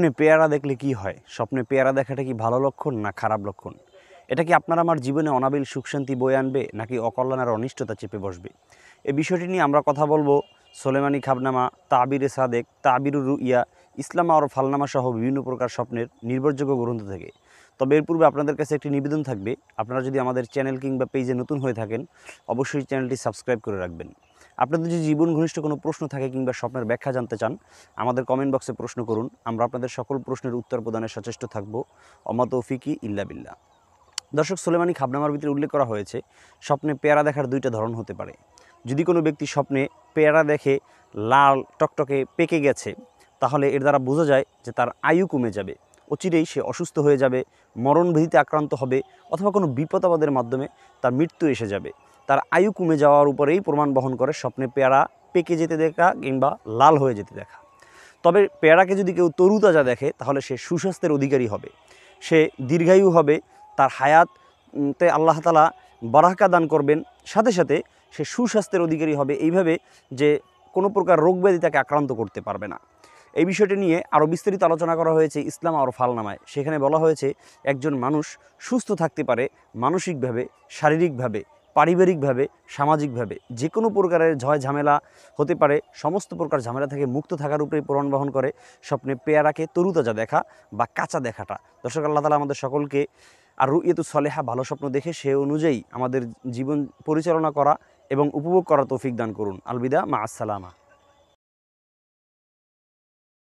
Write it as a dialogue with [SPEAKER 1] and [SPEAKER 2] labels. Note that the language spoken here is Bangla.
[SPEAKER 1] স্বপ্নে পেয়ারা দেখলে কি হয় স্বপ্নে পেয়ারা দেখাটা কি ভালো লক্ষণ না খারাপ লক্ষণ এটা কি আপনার আমার জীবনে অনাবিল সুখ শান্তি বয়ে আনবে নাকি অকল্যাণের আর অনিষ্টতা চেপে বসবে এই বিষয়টি নিয়ে আমরা কথা বলবো সোলেমানি খাবনামা তাবিরে সাদেক তাবিরুর ইয়া ইসলামা ওর ফালনামা সহ বিভিন্ন প্রকার স্বপ্নের নির্ভরযোগ্য গ্রন্থ থেকে তবে এর পূর্বে আপনাদের কাছে একটি নিবেদন থাকবে আপনারা যদি আমাদের চ্যানেল কিংবা পেজে নতুন হয়ে থাকেন অবশ্যই চ্যানেলটি সাবস্ক্রাইব করে রাখবেন আপনাদের যদি জীবন ঘনিষ্ঠ কোনো প্রশ্ন থাকে কিংবা স্বপ্নের ব্যাখ্যা জানতে চান আমাদের কমেন্ট বক্সে প্রশ্ন করুন আমরা আপনাদের সকল প্রশ্নের উত্তর প্রদানে সচেষ্ট থাকব অমা ওফিকি ইল্লা বিল্লা দর্শক সোলেমানি খাবনামার ভিতরে উল্লেখ করা হয়েছে স্বপ্নে পেয়ারা দেখার দুইটা ধরন হতে পারে যদি কোনো ব্যক্তি স্বপ্নে পেয়ারা দেখে লাল টকটকে পেকে গেছে তাহলে এর দ্বারা বোঝা যায় যে তার আয়ু কমে যাবে অচিরেই সে অসুস্থ হয়ে যাবে মরণভীতিতে আক্রান্ত হবে অথবা কোনো বিপদ আপদের মাধ্যমে তার মৃত্যু এসে যাবে তার আয়ু কমে যাওয়ার উপরেই প্রমাণ বহন করে স্বপ্নে পেয়ারা পেকে যেতে দেখা কিংবা লাল হয়ে যেতে দেখা তবে পেয়ারাকে যদি কেউ তরুতাজা দেখে তাহলে সে সুস্বাস্থ্যের অধিকারী হবে সে দীর্ঘায়ু হবে তার হায়াততে আল্লাহ তালা বারাহকা দান করবেন সাথে সাথে সে সুস্বাস্থ্যের অধিকারী হবে এইভাবে যে কোনো প্রকার রোগব্যাধি তাকে আক্রান্ত করতে পারবে না এই বিষয়টি নিয়ে আরও বিস্তারিত আলোচনা করা হয়েছে ইসলাম আর ফালনামায় সেখানে বলা হয়েছে একজন মানুষ সুস্থ থাকতে পারে মানসিকভাবে শারীরিকভাবে পারিবারিকভাবে সামাজিকভাবে যে কোনো প্রকারের ঝয় ঝামেলা হতে পারে সমস্ত প্রকার ঝামেলা থেকে মুক্ত থাকার উপরে প্রমাণ বহন করে স্বপ্নে পেয়ারাকে তরুতাজা দেখা বা কাঁচা দেখাটা দর্শক আল্লাহ তালা আমাদের সকলকে আর রুইয়েতু সলেহা ভালো স্বপ্ন দেখে সে অনুযায়ী আমাদের জীবন পরিচালনা করা এবং উপভোগ করা তৌফিক দান করুন আলবিদা মা আসসালামা